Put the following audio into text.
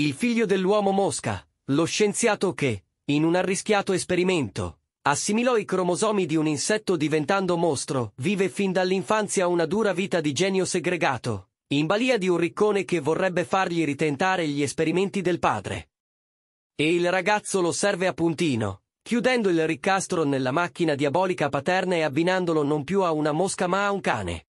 Il figlio dell'uomo mosca, lo scienziato che, in un arrischiato esperimento, assimilò i cromosomi di un insetto diventando mostro, vive fin dall'infanzia una dura vita di genio segregato, in balia di un riccone che vorrebbe fargli ritentare gli esperimenti del padre. E il ragazzo lo serve a puntino, chiudendo il riccastro nella macchina diabolica paterna e abbinandolo non più a una mosca ma a un cane.